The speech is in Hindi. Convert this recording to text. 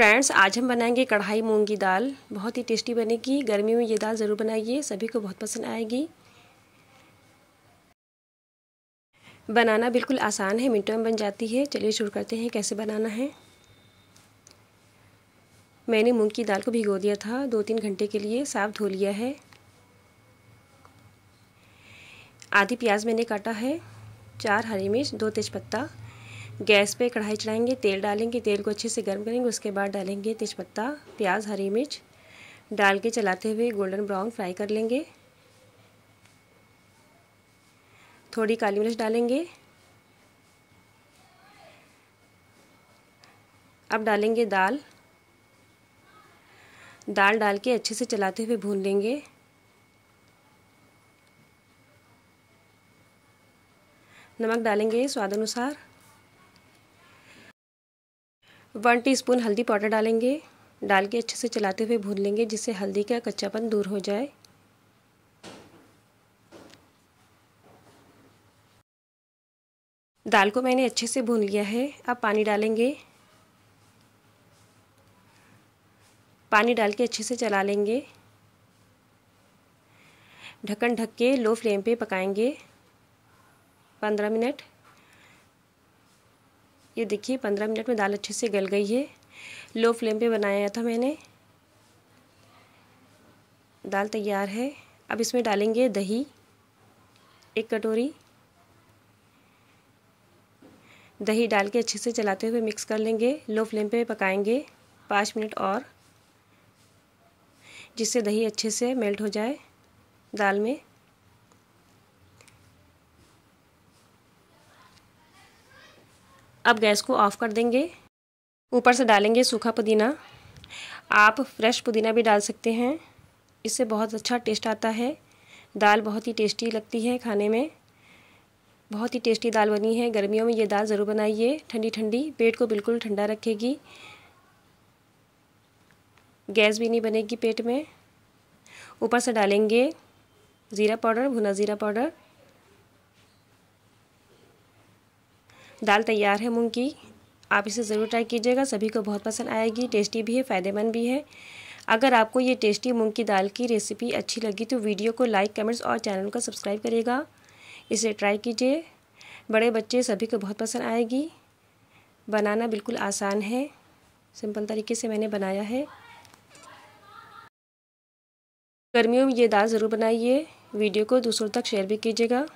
फ्रेंड्स आज हम बनाएंगे कढ़ाई मूंग की दाल बहुत ही टेस्टी बनेगी गर्मी में ये दाल ज़रूर बनाइए सभी को बहुत पसंद आएगी बनाना बिल्कुल आसान है मिनटों में बन जाती है चलिए शुरू करते हैं कैसे बनाना है मैंने मूंग की दाल को भिगो दिया था दो तीन घंटे के लिए साफ धो लिया है आधी प्याज मैंने काटा है चार हरी मिर्च दो तेज़पत्ता गैस पे कढ़ाई चढ़ाएंगे तेल डालेंगे तेल को अच्छे से गर्म करेंगे उसके बाद डालेंगे तेज़पत्ता प्याज हरी मिर्च डाल के चलाते हुए गोल्डन ब्राउन फ्राई कर लेंगे थोड़ी काली मिर्च डालेंगे अब डालेंगे दाल दाल डाल के अच्छे से चलाते हुए भून लेंगे नमक डालेंगे स्वाद अनुसार वन टीस्पून हल्दी पाउडर डालेंगे डाल के अच्छे से चलाते हुए भून लेंगे जिससे हल्दी का कच्चापन दूर हो जाए दाल को मैंने अच्छे से भून लिया है अब पानी डालेंगे पानी डाल के अच्छे से चला लेंगे ढक्कन ढक के लो फ्लेम पे पकाएंगे पंद्रह मिनट ये देखिए पंद्रह मिनट में दाल अच्छे से गल गई है लो फ्लेम पे बनाया था मैंने दाल तैयार है अब इसमें डालेंगे दही एक कटोरी दही डाल के अच्छे से चलाते हुए मिक्स कर लेंगे लो फ्लेम पे पकाएंगे पाँच मिनट और जिससे दही अच्छे से मेल्ट हो जाए दाल में अब गैस को ऑफ कर देंगे ऊपर से डालेंगे सूखा पुदीना आप फ्रेश पुदीना भी डाल सकते हैं इससे बहुत अच्छा टेस्ट आता है दाल बहुत ही टेस्टी लगती है खाने में बहुत ही टेस्टी दाल बनी है गर्मियों में ये दाल ज़रूर बनाइए ठंडी ठंडी पेट को बिल्कुल ठंडा रखेगी गैस भी नहीं बनेगी पेट में ऊपर से डालेंगे ज़ीरा पाउडर भुना ज़ीरा पाउडर दाल तैयार है मूंग की आप इसे ज़रूर ट्राई कीजिएगा सभी को बहुत पसंद आएगी टेस्टी भी है फ़ायदेमंद भी है अगर आपको ये टेस्टी मूंग की दाल की रेसिपी अच्छी लगी तो वीडियो को लाइक कमेंट्स और चैनल को सब्सक्राइब करिएगा इसे ट्राई कीजिए बड़े बच्चे सभी को बहुत पसंद आएगी बनाना बिल्कुल आसान है सिंपल तरीके से मैंने बनाया है गर्मियों में ये दाल ज़रूर बनाइए वीडियो को दूसरों तक शेयर भी कीजिएगा